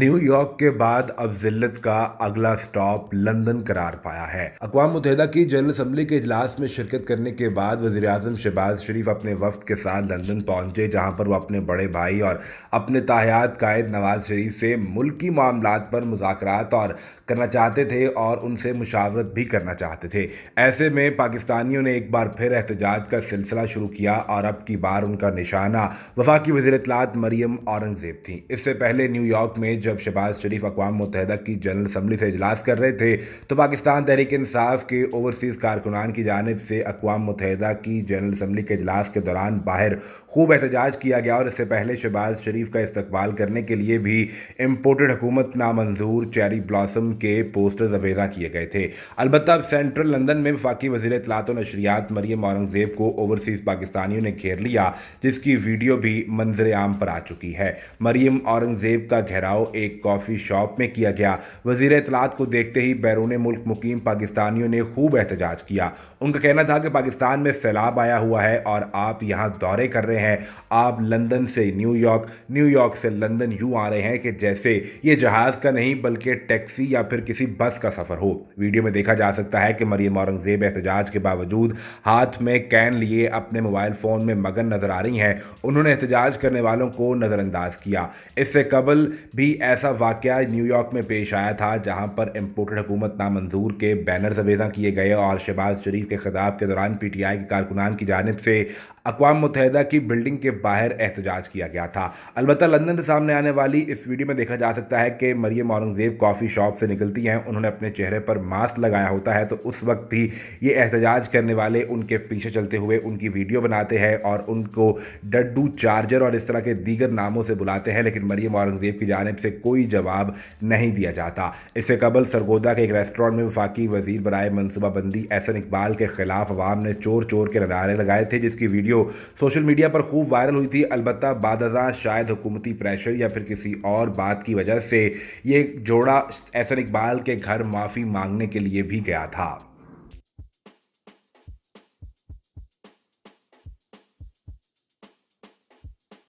New York के बाद अब जिल्लत का अगला स्टॉप लंदन करार पाया है अकवा मुतहदा की जनरल असम्बली के इजलास में शिरकत करने के बाद वजी अजम शहबाज शरीफ अपने वफद के साथ लंदन पहुंचे जहां पर वो अपने बड़े भाई और अपने ताहयात कायद नवाज शरीफ से मुल्की मामला पर मुजाकर और करना चाहते थे और उनसे मुशावरत भी करना चाहते थे ऐसे में पाकिस्तानियों ने एक बार फिर एहतजाज का सिलसिला शुरू किया और अब की बार उनका निशाना वफाकी वजी अतलात मरियम औरंगजेब थी इससे पहले न्यूयॉर्क में जब शबाज शरीफ अकवा मुतहदा की जनरल असम्बली से इजलास कर रहे थे तो पाकिस्तान तहरीक इंसाफ के ओवरसीज़ कारकुनान की जानब से अकवा मुतहदा की जनरल असम्बली के इजलास के दौरान बाहर खूब एहतजाज किया गया और इससे पहले शहबाज शरीफ का इस्तकबाल करने के लिए भी इम्पोर्टेड हुकूमत नामंजूर चेरी ब्लॉसम के पोस्टर्स अवेजा किए गए थे अलबत्त अब सेंट्रल लंदन में वफाकी वजीर इतलात नशरियात मरियम औरंगजेब को ओवरसीज़ पाकिस्तानियों ने घेर लिया जिसकी वीडियो भी मंजर आम पर आ चुकी है मरियम औरंगजेब का घेराव घिराव एक कॉफ़ी शॉप में किया गया वजीर इतलात को देखते ही बैरून मुल्क मुकीम पाकिस्तानियों ने खूब एहतजाज किया उनका कहना था कि पाकिस्तान में सैलाब आया हुआ है और आप यहाँ दौरे कर रहे हैं आप लंदन से न्यूयॉर्क न्यूयॉर्क से लंदन यूँ आ रहे हैं कि जैसे ये जहाज़ का नहीं बल्कि टैक्सी या फिर किसी बस का सफ़र हो वीडियो में देखा जा सकता है कि मरियम औरंगज़ेब एहतजाज के बावजूद हाथ में कैन लिए अपने मोबाइल फ़ोन में मगन नज़र आ रही हैं उन्होंने एहतजाज करने वालों को नज़रअंदाज किया इससे कबल भी भी ऐसा वाक़ न्यूयॉर्क में पेश आया था जहां पर इम्पोर्टेड हुकूमत नामंजूर के बैनर अवेजा किए गए और शहबाज शरीफ के खिताब के दौरान पी टी आई के कारकुनान की जानब से अकवा मुतहदा की बिल्डिंग के बाहर एहतजाज किया गया था अलबत् लंदन से सामने आने वाली इस वीडियो में देखा जा सकता है कि मरियम औरंगज़ेब कॉफ़ी शॉप से निकलती हैं उन्होंने अपने चेहरे पर मास्क लगाया होता है तो उस वक्त भी ये एहतजाज करने वाले उनके पीछे चलते हुए उनकी वीडियो बनाते हैं और उनको डड्डू चार्जर और इस तरह के दीगर नामों से बुलाते हैं लेकिन मरियम औरंगज़ेब की जानब से कोई जवाब नहीं दिया जाता इससे कबल सरगोदा के एक रेस्टोरेंट में वफाकी वजीर बरए मनसूबाबंदी एहसन इकबाल के खिलाफ अवाम ने चोर चोर के नारे लगाए थे जिसकी वीडियो सोशल मीडिया पर खूब वायरल हुई थी अलबत् बाद शायद हुकूमती प्रेशर या फिर किसी और बात की वजह से ये जोड़ा एहसन इकबाल के घर माफ़ी मांगने के लिए भी गया था